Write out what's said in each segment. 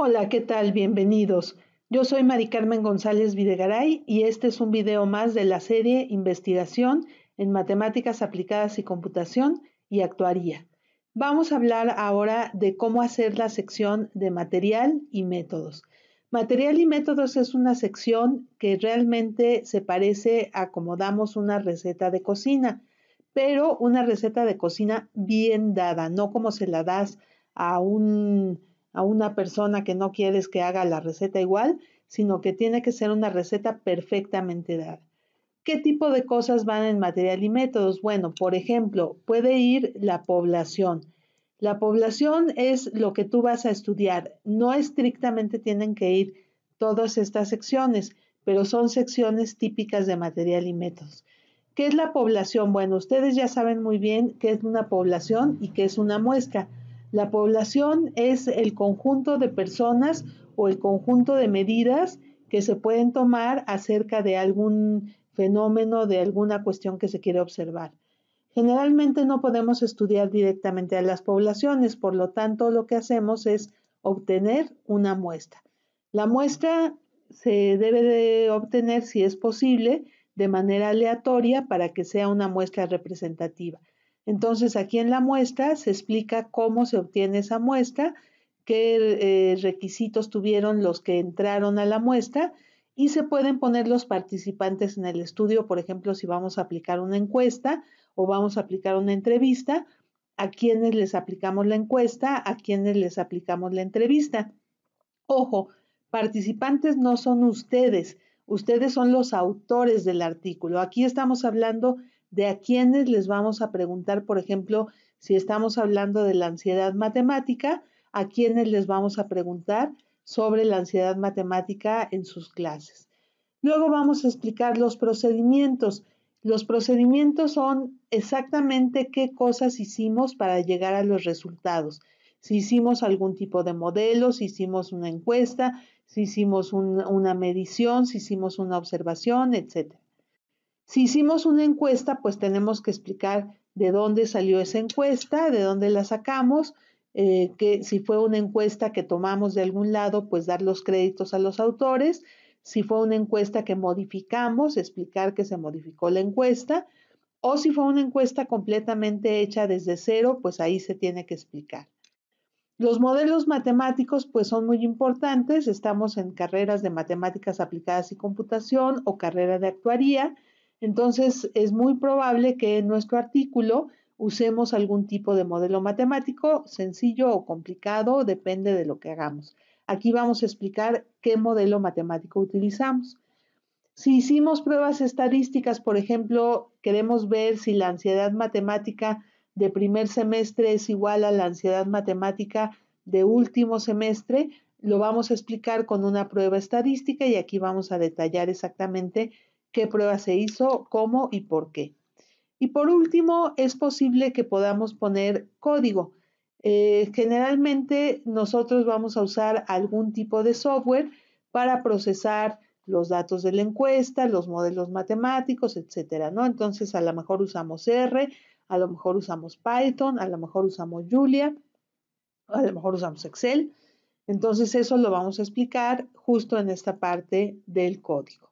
Hola, ¿qué tal? Bienvenidos. Yo soy Mari Carmen González Videgaray y este es un video más de la serie Investigación en Matemáticas Aplicadas y Computación y Actuaría. Vamos a hablar ahora de cómo hacer la sección de material y métodos. Material y métodos es una sección que realmente se parece a como damos una receta de cocina, pero una receta de cocina bien dada, no como se la das a un a una persona que no quieres que haga la receta igual, sino que tiene que ser una receta perfectamente dada. ¿Qué tipo de cosas van en material y métodos? Bueno, por ejemplo, puede ir la población. La población es lo que tú vas a estudiar. No estrictamente tienen que ir todas estas secciones, pero son secciones típicas de material y métodos. ¿Qué es la población? Bueno, ustedes ya saben muy bien qué es una población y qué es una muestra. La población es el conjunto de personas o el conjunto de medidas que se pueden tomar acerca de algún fenómeno, de alguna cuestión que se quiere observar. Generalmente no podemos estudiar directamente a las poblaciones, por lo tanto lo que hacemos es obtener una muestra. La muestra se debe de obtener, si es posible, de manera aleatoria para que sea una muestra representativa. Entonces, aquí en la muestra se explica cómo se obtiene esa muestra, qué eh, requisitos tuvieron los que entraron a la muestra y se pueden poner los participantes en el estudio, por ejemplo, si vamos a aplicar una encuesta o vamos a aplicar una entrevista, a quienes les aplicamos la encuesta, a quienes les aplicamos la entrevista. Ojo, participantes no son ustedes, ustedes son los autores del artículo. Aquí estamos hablando de a quienes les vamos a preguntar, por ejemplo, si estamos hablando de la ansiedad matemática, a quienes les vamos a preguntar sobre la ansiedad matemática en sus clases. Luego vamos a explicar los procedimientos. Los procedimientos son exactamente qué cosas hicimos para llegar a los resultados. Si hicimos algún tipo de modelo, si hicimos una encuesta, si hicimos una medición, si hicimos una observación, etc. Si hicimos una encuesta, pues tenemos que explicar de dónde salió esa encuesta, de dónde la sacamos, eh, que si fue una encuesta que tomamos de algún lado, pues dar los créditos a los autores, si fue una encuesta que modificamos, explicar que se modificó la encuesta, o si fue una encuesta completamente hecha desde cero, pues ahí se tiene que explicar. Los modelos matemáticos pues son muy importantes, estamos en carreras de matemáticas aplicadas y computación o carrera de actuaría, entonces, es muy probable que en nuestro artículo usemos algún tipo de modelo matemático, sencillo o complicado, depende de lo que hagamos. Aquí vamos a explicar qué modelo matemático utilizamos. Si hicimos pruebas estadísticas, por ejemplo, queremos ver si la ansiedad matemática de primer semestre es igual a la ansiedad matemática de último semestre, lo vamos a explicar con una prueba estadística y aquí vamos a detallar exactamente qué prueba se hizo, cómo y por qué. Y por último, es posible que podamos poner código. Eh, generalmente nosotros vamos a usar algún tipo de software para procesar los datos de la encuesta, los modelos matemáticos, etcétera, ¿no? Entonces, a lo mejor usamos R, a lo mejor usamos Python, a lo mejor usamos Julia, a lo mejor usamos Excel. Entonces, eso lo vamos a explicar justo en esta parte del código.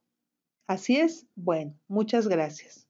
Así es. Bueno, muchas gracias.